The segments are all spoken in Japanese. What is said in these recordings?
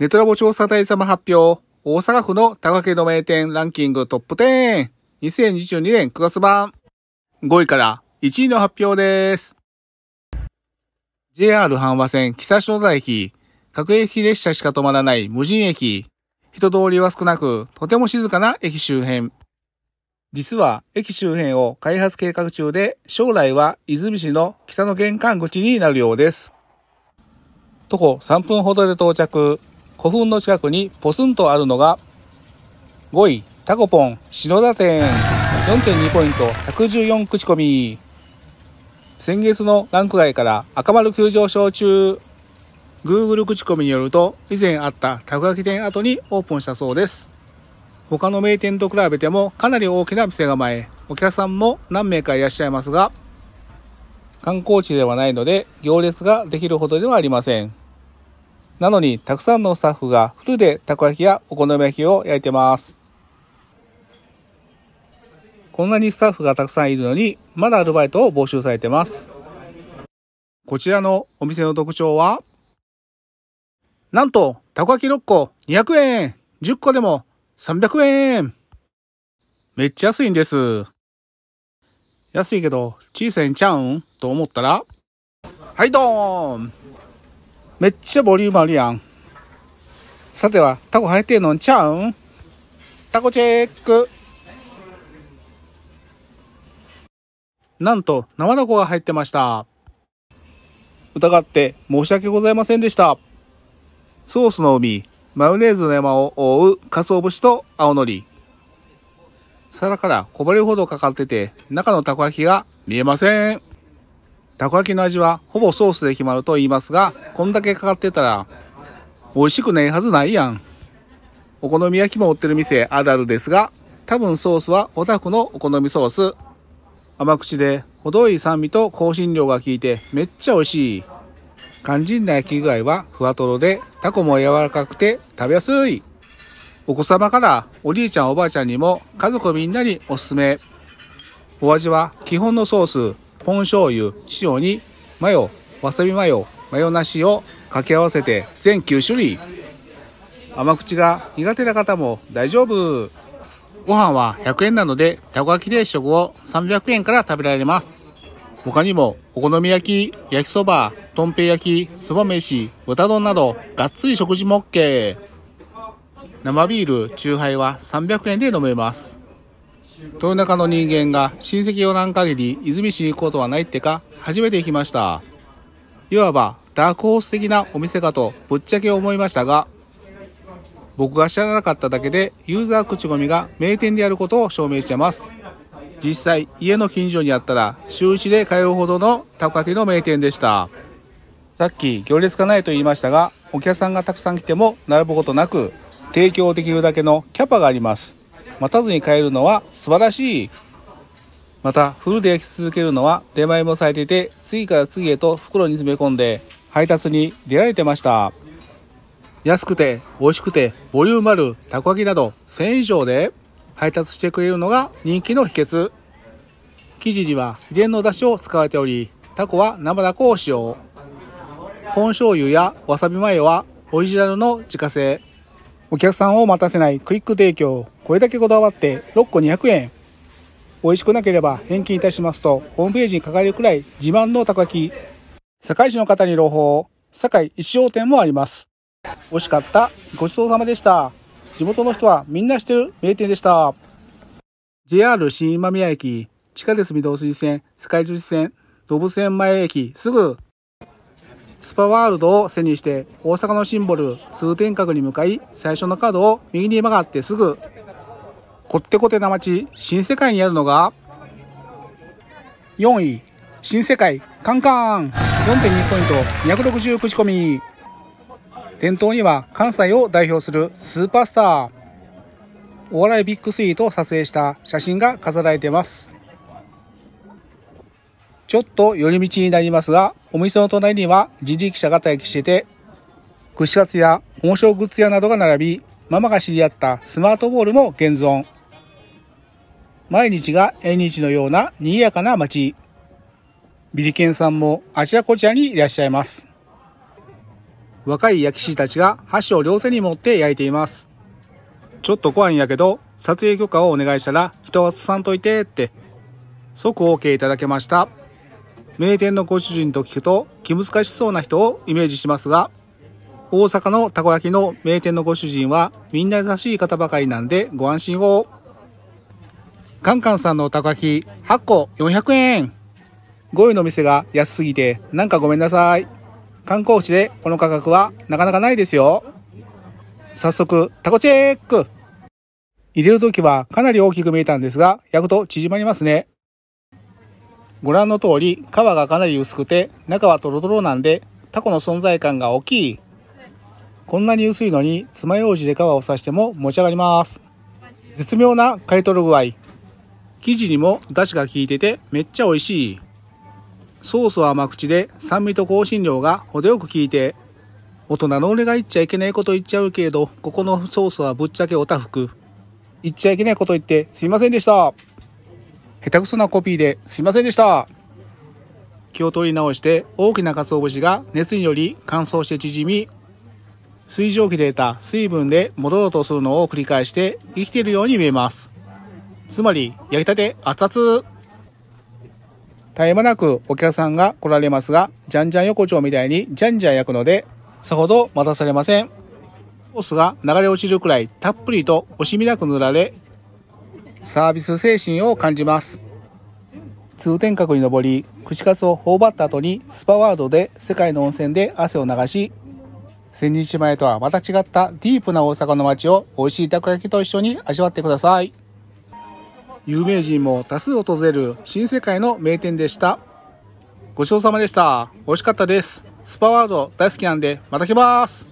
ネトラボ調査隊様発表、大阪府の高家の名店ランキングトップ10、2022年9月版、5位から1位の発表です。JR 阪和線北篠田駅、各駅列車しか止まらない無人駅、人通りは少なく、とても静かな駅周辺。実は駅周辺を開発計画中で、将来は泉市の北の玄関口になるようです。徒歩3分ほどで到着。古墳の近くにポツンとあるのが、5位、タコポン、篠田店。4.2ポイント、114口コミ。先月のランク外から赤丸急上昇中。Google 口コミによると、以前あったたこ焼き店跡にオープンしたそうです。他の名店と比べてもかなり大きな店構え、お客さんも何名かいらっしゃいますが、観光地ではないので行列ができるほどではありません。なのに、たくさんのスタッフがフルでたこ焼きやお好み焼きを焼いてます。こんなにスタッフがたくさんいるのに、まだアルバイトを募集されてます。こちらのお店の特徴は、なんと、たこ焼き6個200円、10個でも300円。めっちゃ安いんです。安いけど、小さいんちゃうんと思ったら、はい、どーんめっちゃボリュームあるやん。さては、タコ生えてんのんちゃうんタコチェックなんと、生タコが入ってました。疑って申し訳ございませんでした。ソースの海、マヨネーズの山を覆う鰹節と青のり。皿からこぼれるほどかかってて、中のたこ焼きが見えません。たこ焼きの味はほぼソースで決まると言いますが、こんだけかかってたら、美味しくねえはずないやん。お好み焼きも売ってる店あるあるですが、多分ソースはお宅のお好みソース。甘口で程よい酸味と香辛料が効いてめっちゃ美味しい。肝心な焼き具合はふわとろで、タコも柔らかくて食べやすい。お子様からおじいちゃんおばあちゃんにも家族みんなにおすすめ。お味は基本のソース、ポン醤油、塩にマヨ、わさびマヨ、マヨなしを掛け合わせて全9種類。甘口が苦手な方も大丈夫。ご飯は100円なので、たこ焼き定食を300円から食べられます。他にも、お好み焼き、焼きそば、とんぺい焼き、そば飯、豚丼など、がっつり食事も OK。生ビール、チューハイは300円で飲めます。豊中の人間が親戚をらん限り泉市に行くことはないってか初めて行きましたいわばダークホース的なお店かとぶっちゃけ思いましたが僕が知らなかっただけでユーザー口コミが名店であることを証明してます実際家の近所にあったら週1で通うほどのたこ焼けの名店でしたさっき行列がないと言いましたがお客さんがたくさん来ても並ぶことなく提供できるだけのキャパがあります待たずに買えるのは素晴らしいまたフルで焼き続けるのは出前もされていて次から次へと袋に詰め込んで配達に出られてました安くて美味しくてボリュームあるたこ焼きなど1000円以上で配達してくれるのが人気の秘訣生地には秘伝の出汁を使われておりタコは生だこを使用ポン醤油やわさびマヨはオリジナルの自家製お客さんを待たせないクイック提供これだけこだわって6個200円美味しくなければ返金いたしますとホームページに書かれるくらい自慢の高木。堺市の方に朗報堺一商店もあります美味しかったごちそうさまでした地元の人はみんな知ってる名店でした JR 新今宮駅地下鉄御堂筋線堺子線動物園前駅すぐスパワールドを背にして大阪のシンボル通天閣に向かい最初のカードを右に曲がってすぐこってこてな街新世界にあるのが4位新世界カンカン4.2ポイント260口コミ店頭には関西を代表するスーパースターお笑いビッグスイートを撮影した写真が飾られていますちょっと寄り道になりますが、お店の隣には人力車が待機してて、串カツや面白グッズ屋などが並び、ママが知り合ったスマートボールも現存。毎日が縁日のような賑やかな街。ビリケンさんもあちらこちらにいらっしゃいます。若い焼き師たちが箸を両手に持って焼いています。ちょっと怖いんやけど、撮影許可をお願いしたら人はさんといてって、即 OK いただけました。名店のご主人と聞くと気難しそうな人をイメージしますが大阪のたこ焼きの名店のご主人はみんな優しい方ばかりなんでご安心をカンカンさんのたこ焼き8個400円5位の店が安すぎてなんかごめんなさい観光地でこの価格はなかなかないですよ早速タコチェック入れる時はかなり大きく見えたんですが焼くと縮まりますねご覧の通り皮がかなり薄くて中はトロトロなんでタコの存在感が大きいこんなに薄いのに爪楊枝で皮を刺しても持ち上がります絶妙な刈り取る具合生地にも出汁が効いててめっちゃ美味しいソースは甘口で酸味と香辛料が程よく効いて大人の俺が言っちゃいけないこと言っちゃうけれどここのソースはぶっちゃけおたふく言っちゃいけないこと言ってすいませんでした下手くそなコピーですいませんでした。気を取り直して大きな鰹節が熱により乾燥して縮み、水蒸気で得た水分で戻ろうとするのを繰り返して生きているように見えます。つまり焼きたて熱々。絶え間なくお客さんが来られますが、じゃんじゃん横丁みたいにじゃんじゃん焼くので、さほど待たされません。ソースが流れ落ちるくらいたっぷりと惜しみなく塗られ、サービス精神を感じます通天閣に登り串カツを頬張った後にスパワードで世界の温泉で汗を流し千日前とはまた違ったディープな大阪の街を美味しいたこ焼きと一緒に味わってください有名人も多数訪れる新世界の名店でしたごちそうさまでした美味しかったですスパワード大好きなんでまた来ます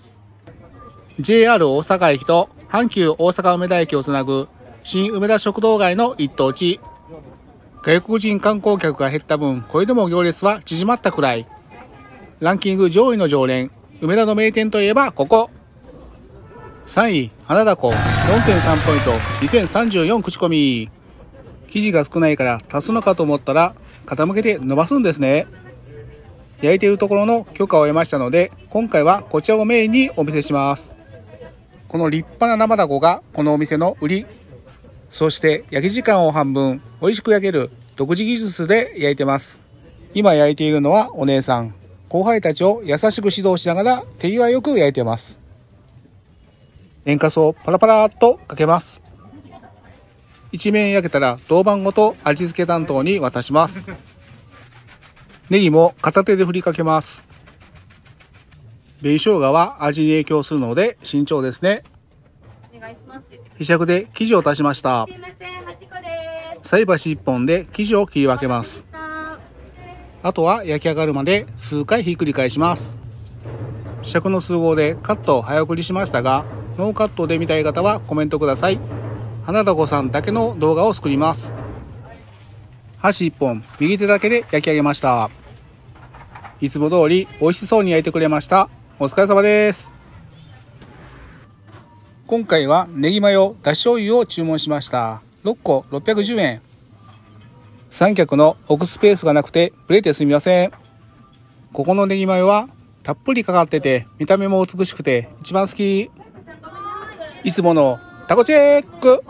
JR 大阪駅と阪急大阪梅田駅をつなぐ新梅田食堂街の一等地。外国人観光客が減った分、これでも行列は縮まったくらい。ランキング上位の常連、梅田の名店といえばここ。3位、花田湖、4.3ポイント、2034口コミ。生地が少ないから足すのかと思ったら、傾けて伸ばすんですね。焼いているところの許可を得ましたので、今回はこちらをメインにお見せします。この立派な生だこがこのお店の売りそして焼き時間を半分美味しく焼ける独自技術で焼いてます今焼いているのはお姉さん後輩たちを優しく指導しながら手際よく焼いてます塩化素をパラパラっとかけます一面焼けたら銅板ごと味付け担当に渡しますネギも片手で振りかけます紅生姜は味に影響するので慎重ですね願いしますってひしゃくで生地を足しました。すいません、8個です。菜箸1本で生地を切り分けます。あとは焼き上がるまで数回ひっくり返します。尺の数合でカットを早送りしましたが、ノーカットで見たい方はコメントください。花田子さんだけの動画を作ります。箸1本、右手だけで焼き上げました。いつも通り美味しそうに焼いてくれました。お疲れ様です。今回はネギマヨだし醤油を注文しました6個610円三脚の置くスペースがなくてブレてすみませんここのネギマヨはたっぷりかかってて見た目も美しくて一番好きいつものタコチェック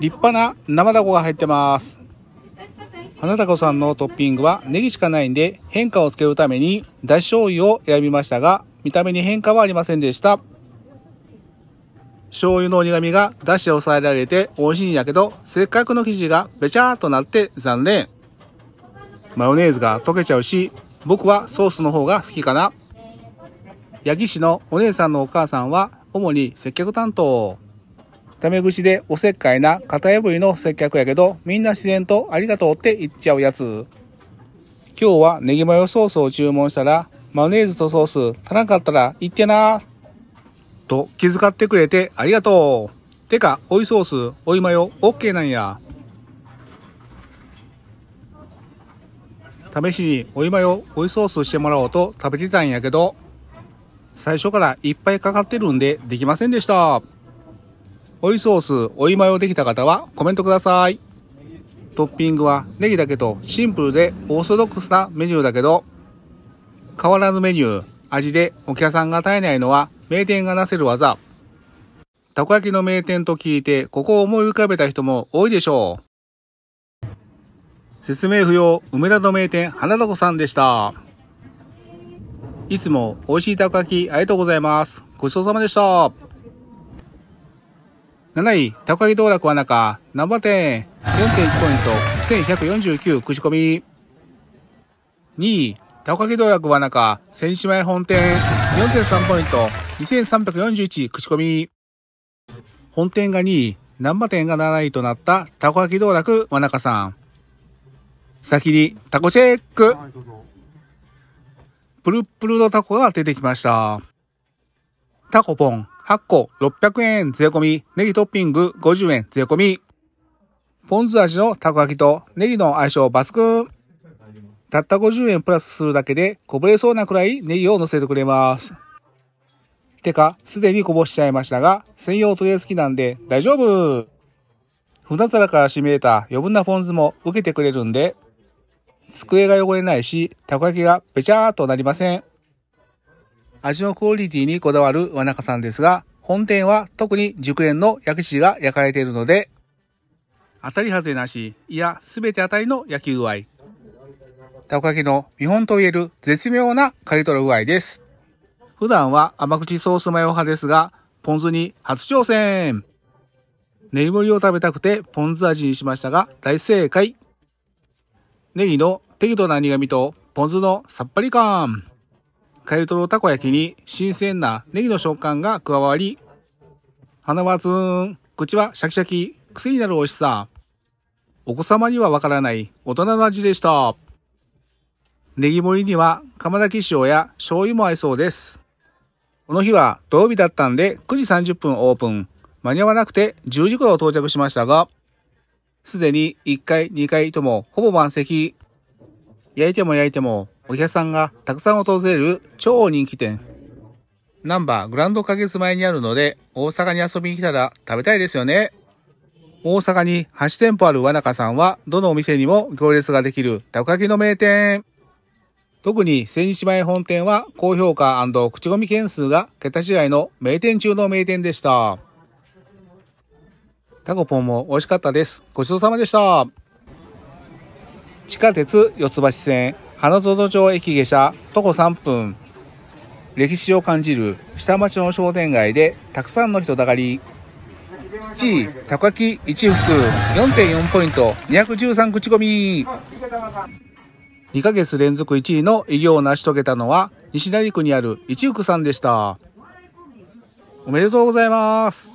立派な生タコが入ってます花コさんのトッピングはネギしかないんで変化をつけるためにだし醤油を選びましたが見た目に変化はありませんでした醤油の苦味が出して抑えられて美味しいんやけど、せっかくの生地がべちゃーっとなって残念。マヨネーズが溶けちゃうし、僕はソースの方が好きかな。八木市のお姉さんのお母さんは主に接客担当。タメ口でおせっかいな型破りの接客やけど、みんな自然とありがとうって言っちゃうやつ。今日はネギマヨソースを注文したら、マヨネーズとソース足らんかったら言ってなーと気遣ってくれてありがとう。てか、オイソース、オイマヨ、ケーなんや。試しにおいマヨ、オイソースしてもらおうと食べてたんやけど、最初からいっぱいかかってるんでできませんでした。オイソース、おいマヨできた方はコメントください。トッピングはネギだけとシンプルでオーソドックスなメニューだけど、変わらぬメニュー、味でお客さんが絶えないのは名店がなせる技。たこ焼きの名店と聞いて、ここを思い浮かべた人も多いでしょう。説明不要、梅田の名店、花床子さんでした。いつも美味しいたこ焼きありがとうございます。ごちそうさまでした。7位、たこ焼き道楽は中、ナンバー店、4.1ポイント、1149口コミ。2位、たこ焼き道楽は中、千島屋本店、4.3ポイント、2341口コミ。本店が2位、難波店が7位となったたこ焼き道楽真中さん。先にタコチェック、プルプルのタコが出てきました。タコポン8個600円税込み、ネギトッピング50円税込み。ポン酢味のたこ焼きとネギの相性抜群。たった50円プラスするだけでこぼれそうなくらいネギを乗せてくれます。てか、すでにこぼしちゃいましたが、専用トレー好きなんで大丈夫船皿からしめれた余分なポン酢も受けてくれるんで、机が汚れないし、たこ焼きがべちゃーっとなりません。味のクオリティにこだわる和中さんですが、本店は特に熟練の焼き師が焼かれているので、当たり外れなし、いや、すべて当たりの焼き具合。たこ焼きの見本といえる絶妙な刈り取る具合です。普段は甘口ソースマヨ派ですが、ポン酢に初挑戦ネギ盛りを食べたくてポン酢味にしましたが大正解ネギの適度な苦味とポン酢のさっぱり感カイトロたこ焼きに新鮮なネギの食感が加わり、鼻はツーン、口はシャキシャキ、癖になる美味しさ。お子様にはわからない大人の味でした。ネギ盛りには釜炊き塩や醤油も合いそうです。この日は土曜日だったんで9時30分オープン。間に合わなくて10時頃到着しましたが、すでに1階、2階ともほぼ満席。焼いても焼いてもお客さんがたくさん訪れる超人気店。ナンバーグランド花月前にあるので、大阪に遊びに来たら食べたいですよね。大阪に8店舗あるわなかさんは、どのお店にも行列ができるたこ焼きの名店。特に千日前本店は高評価口コミ件数が桁違いの名店中の名店でした。タコポンも美味しかったです。ごちそうさまでした。地下鉄四つ橋線花園町駅下車徒歩3分。歴史を感じる下町の商店街でたくさんの人だかり。1位、高木一福4.4ポイント213口コミ。2ヶ月連続1位の偉業を成し遂げたのは、西成区にある一福さんでした。おめでとうございます。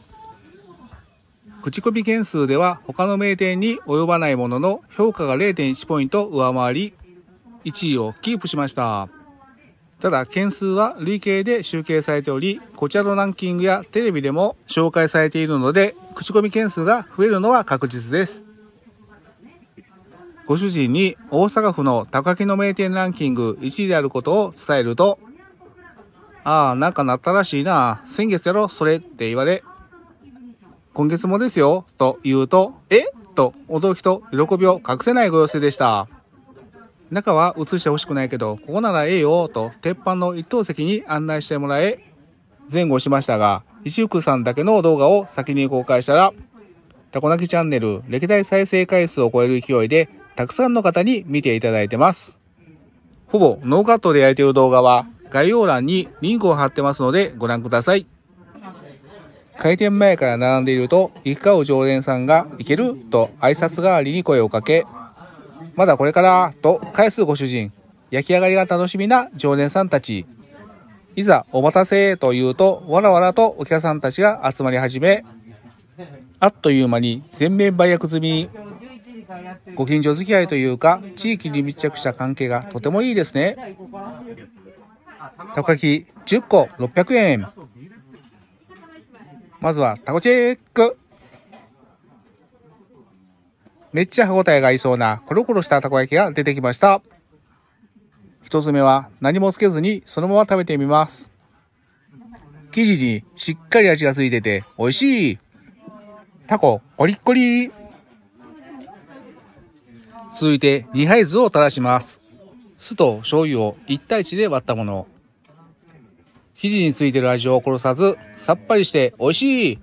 口コミ件数では他の名店に及ばないものの評価が0.1ポイント上回り、1位をキープしました。ただ、件数は累計で集計されており、こちらのランキングやテレビでも紹介されているので、口コミ件数が増えるのは確実です。ご主人に大阪府の高木の名店ランキング1位であることを伝えると、ああ、なんかなったらしいな。先月やろ、それって言われ、今月もですよ、と言うと、えと驚きと喜びを隠せないご様子でした。中は映してほしくないけど、ここならええよ、と鉄板の一等席に案内してもらえ、前後しましたが、一福さんだけの動画を先に公開したら、タコナキチャンネル歴代再生回数を超える勢いでたくさんの方に見ていただいてます。ほぼノーカットで焼いている動画は概要欄にリンクを貼ってますのでご覧ください。開店前から並んでいると、行き交う常連さんが行けると挨拶代わりに声をかけ、まだこれからと返すご主人、焼き上がりが楽しみな常連さんたち。いざお待たせと言うと、わらわらとお客さんたちが集まり始め、あっという間に全面売約済みご近所付き合いというか、地域に密着した関係がとてもいいですね。たこ焼き10個600円。まずは、たこチェック。めっちゃ歯応えがありそうな、コロコロしたたこ焼きが出てきました。一つ目は、何もつけずに、そのまま食べてみます。生地にしっかり味がついてて、美味しい。タコ、コリッコリ続いて2杯酢を垂らします。酢と醤油を1対1で割ったもの。生地についてる味を殺さず、さっぱりして美味しい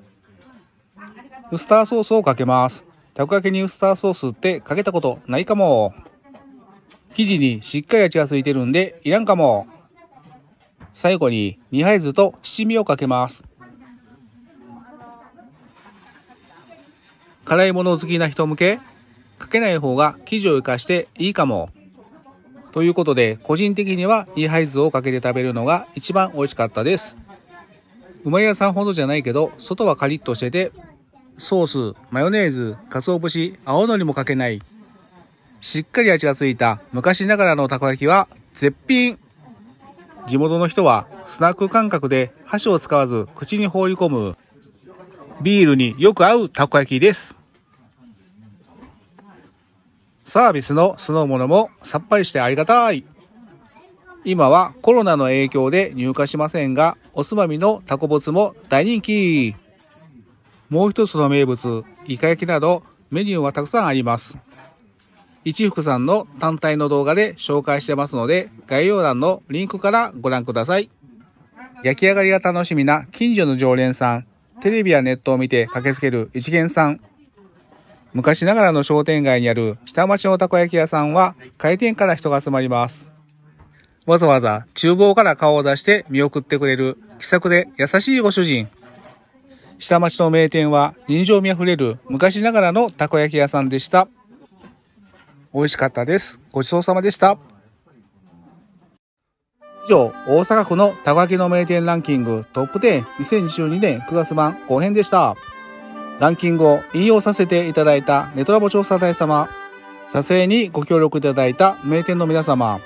ウスターソースをかけます。たこ焼きにウスターソースってかけたことないかも。生地にしっかり味がついてるんでいらんかも。最後に2杯酢と七味をかけます。辛いもの好きな人向けけない方が生地を生かしていいかも。ということで、個人的にはイーハイズをかけて食べるのが一番美味しかったです。うまい屋さんほどじゃないけど、外はカリッとしてて、ソース、マヨネーズ、鰹節、青のりもかけない。しっかり味がついた昔ながらのたこ焼きは絶品地元の人はスナック感覚で箸を使わず口に放り込むビールによく合うたこ焼きです。サービスの酢の物もさっぱりしてありがたい。今はコロナの影響で入荷しませんが、おつまみのタコボツも大人気。もう一つの名物、イカ焼きなどメニューはたくさんあります。一福さんの単体の動画で紹介してますので、概要欄のリンクからご覧ください。焼き上がりが楽しみな近所の常連さん、テレビやネットを見て駆けつける一元さん、昔ながらの商店街にある下町のたこ焼き屋さんは開店から人が集まります。わざわざ厨房から顔を出して見送ってくれる気さくで優しいご主人。下町の名店は人情味あふれる昔ながらのたこ焼き屋さんでした。美味しかったです。ごちそうさまでした。以上、大阪府のたこ焼きの名店ランキングトップ10 2022年9月版後編でした。ランキングを引用させていただいたネトラボ調査隊様、撮影にご協力いただいた名店の皆様、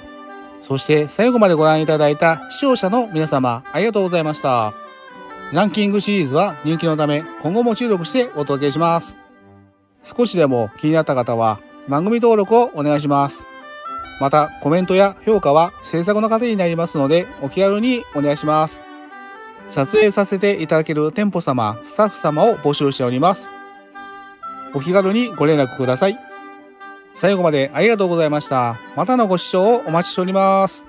そして最後までご覧いただいた視聴者の皆様、ありがとうございました。ランキングシリーズは人気のため、今後も注力してお届けします。少しでも気になった方は、番組登録をお願いします。また、コメントや評価は制作の糧になりますので、お気軽にお願いします。撮影させていただける店舗様、スタッフ様を募集しております。お気軽にご連絡ください。最後までありがとうございました。またのご視聴をお待ちしております。